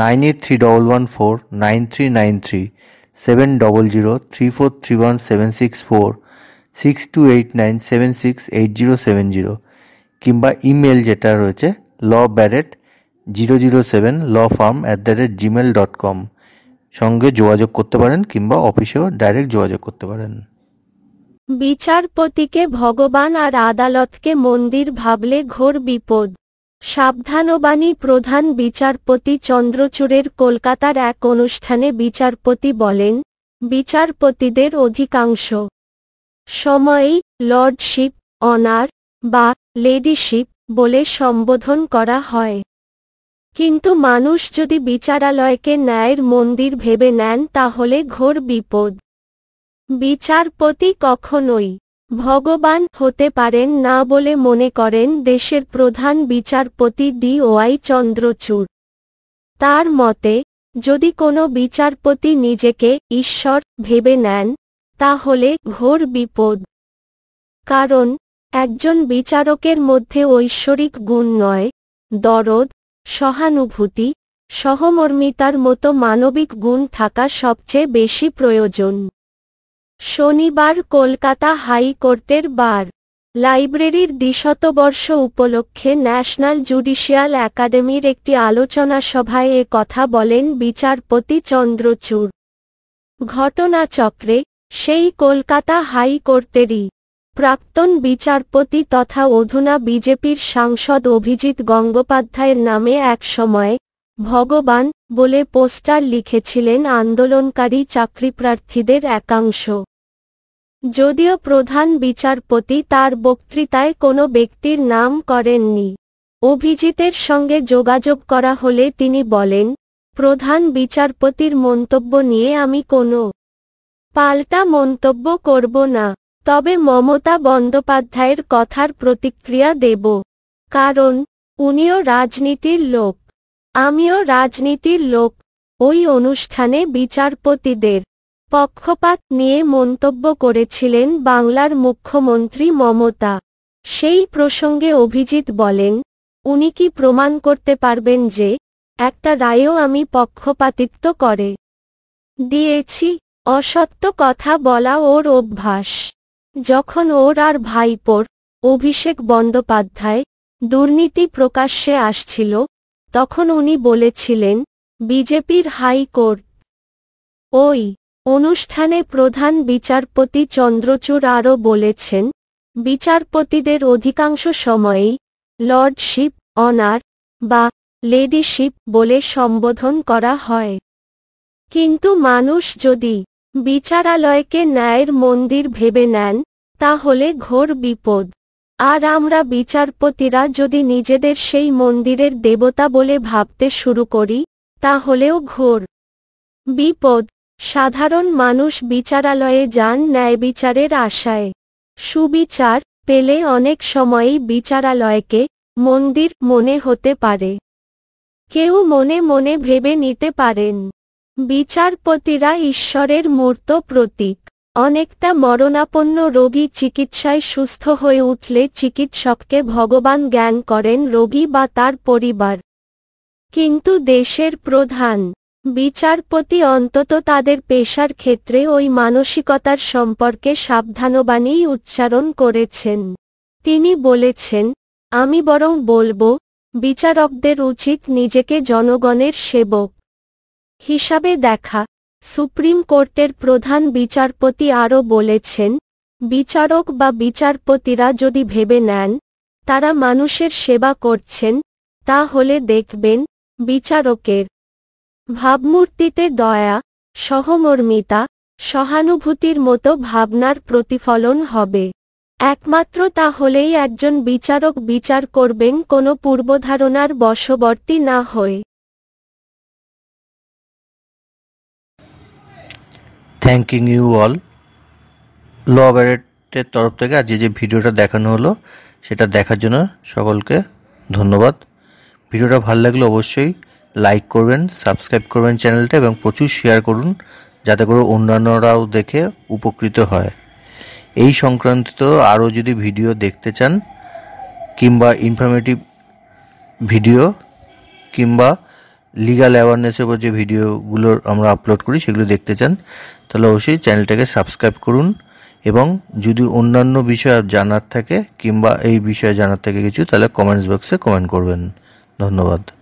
nine eight three double one four nine three nine three seven double zero three four three one seven six four six two eight nine seven six eight zero seven zero কিংবা email যেটা রয়েছে law Barrett zero zero seven law firm at the rate Gmail dot com সঙ্গে যোগাযোগ করতে পারেন কিংবা অফিসেও direct যোগাযোগ করতে পারেন বিচারপতিকে ভগবান আর আদালতকে মন্দির ভাবলে ঘোর বিপদ সাবধানবাণী প্রধান বিচারপতি চন্দ্রচূড়ের কলকাতার এক অনুষ্ঠানে বিচারপতি বলেন বিচারপতিদের অধিকাংশ সময়েই লর্ডশিপ অনার বা লেডিশিপ বলে সম্বোধন করা হয় কিন্তু মানুষ যদি বিচারালয়কে ন্যায়ের মন্দির ভেবে নেন তাহলে ঘোর বিপদ বিচারপতি কখনোই ভগবান হতে পারেন না বলে মনে করেন দেশের প্রধান বিচারপতি ডি ওয়াই চন্দ্রচূড় তার মতে যদি কোনো বিচারপতি নিজেকে ঈশ্বর ভেবে নেন তাহলে ঘোর বিপদ কারণ একজন বিচারকের মধ্যে ঐশ্বরিক গুণ নয় দরদ সহানুভূতি সহমর্মিতার মতো মানবিক গুণ থাকা সবচেয়ে বেশি প্রয়োজন শনিবার কলকাতা হাইকোর্টের বার লাইব্রেরির দ্বিশতবর্ষ উপলক্ষে ন্যাশনাল জুডিশিয়াল একাডেমির একটি আলোচনা সভায় এ কথা বলেন বিচারপতি চন্দ্রচূড় ঘটনাচক্রে সেই কলকাতা হাইকোর্টেরই প্রাক্তন বিচারপতি তথা অধুনা বিজেপির সাংসদ অভিজিৎ গঙ্গোপাধ্যায়ের নামে এক সময় ভগবান বলে পোস্টার লিখেছিলেন আন্দোলনকারী চাকরিপ্রার্থীদের একাংশ যদিও প্রধান বিচারপতি তার বক্তৃতায় কোনো ব্যক্তির নাম করেননি অভিজিতের সঙ্গে যোগাযোগ করা হলে তিনি বলেন প্রধান বিচারপতির মন্তব্য নিয়ে আমি কোনো পাল্টা মন্তব্য করব না তবে মমতা বন্দ্যোপাধ্যায়ের কথার প্রতিক্রিয়া দেব কারণ উনিও রাজনীতির লোক আমিও রাজনীতির লোক ওই অনুষ্ঠানে বিচারপতিদের পক্ষপাত নিয়ে মন্তব্য করেছিলেন বাংলার মুখ্যমন্ত্রী মমতা সেই প্রসঙ্গে অভিজিৎ বলেন উনি কি প্রমাণ করতে পারবেন যে একটা রায়ও আমি পক্ষপাতিত্ব করে দিয়েছি অসত্য কথা বলা ওর অভ্যাস যখন ওর আর ভাইপোর অভিষেক বন্দ্যোপাধ্যায় দুর্নীতি প্রকাশ্যে আসছিল তখন উনি বলেছিলেন বিজেপির হাইকোর্ট ওই অনুষ্ঠানে প্রধান বিচারপতি চন্দ্রচূড় আরও বলেছেন বিচারপতিদের অধিকাংশ সময়েই লর্ডশিপ অনার বা লেডিশিপ বলে সম্বোধন করা হয় কিন্তু মানুষ যদি বিচারালয়কে ন্যায়ের মন্দির ভেবে নেন তাহলে ঘোর বিপদ আর আমরা বিচারপতিরা যদি নিজেদের সেই মন্দিরের দেবতা বলে ভাবতে শুরু করি তাহলেও ঘোর বিপদ সাধারণ মানুষ বিচারালয়ে যান ন্যায় বিচারের আশায় সুবিচার পেলে অনেক সময়ই বিচারালয়কে মন্দির মনে হতে পারে কেউ মনে মনে ভেবে নিতে পারেন বিচারপতিরা ঈশ্বরের মূর্ত প্রতীক অনেকটা মরণাপন্ন রোগী চিকিৎসায় সুস্থ হয়ে উঠলে চিকিৎসককে ভগবান জ্ঞান করেন রোগী বা তার পরিবার কিন্তু দেশের প্রধান বিচারপতি অন্তত তাদের পেশার ক্ষেত্রে ওই মানসিকতার সম্পর্কে সাবধানবাণী উচ্চারণ করেছেন তিনি বলেছেন আমি বরং বলবো বিচারকদের উচিত নিজেকে জনগণের সেবক হিসাবে দেখা সুপ্রিম কোর্টের প্রধান বিচারপতি আরও বলেছেন বিচারক বা বিচারপতিরা যদি ভেবে নেন তারা মানুষের সেবা করছেন তা হলে দেখবেন বিচারকের ভাবমূর্তিতে দয়া সহমর্মিতা সহানুভূতির মতো ভাবনার প্রতিফলন হবে একমাত্র তা হলেই একজন বিচারক বিচার করবেন কোনো পূর্বধারণার বশবর্তী না হয়ে থ্যাংকিং ইউ অল ল ব্যারেটের তরফ থেকে আজকে যে ভিডিওটা দেখানো হলো সেটা দেখার জন্য সকলকে ধন্যবাদ ভিডিওটা ভালো লাগলে অবশ্যই লাইক করবেন সাবস্ক্রাইব করবেন চ্যানেলটা এবং প্রচুর শেয়ার করুন যাতে করে অন্যান্যরাও দেখে উপকৃত হয় এই সংক্রান্ত আরও যদি ভিডিও দেখতে চান কিংবা ইনফরমেটিভ ভিডিও কিংবা লিগাল অ্যাওয়ারনেসের উপর যে ভিডিওগুলো আমরা আপলোড করি সেগুলো দেখতে চান তাহলে অবশ্যই চ্যানেলটাকে সাবস্ক্রাইব করুন এবং যদি অন্যান্য বিষয় জানার থাকে কিংবা এই বিষয়ে জানার থাকে কিছু তাহলে কমেন্টস বক্সে কমেন্ট করবেন ধন্যবাদ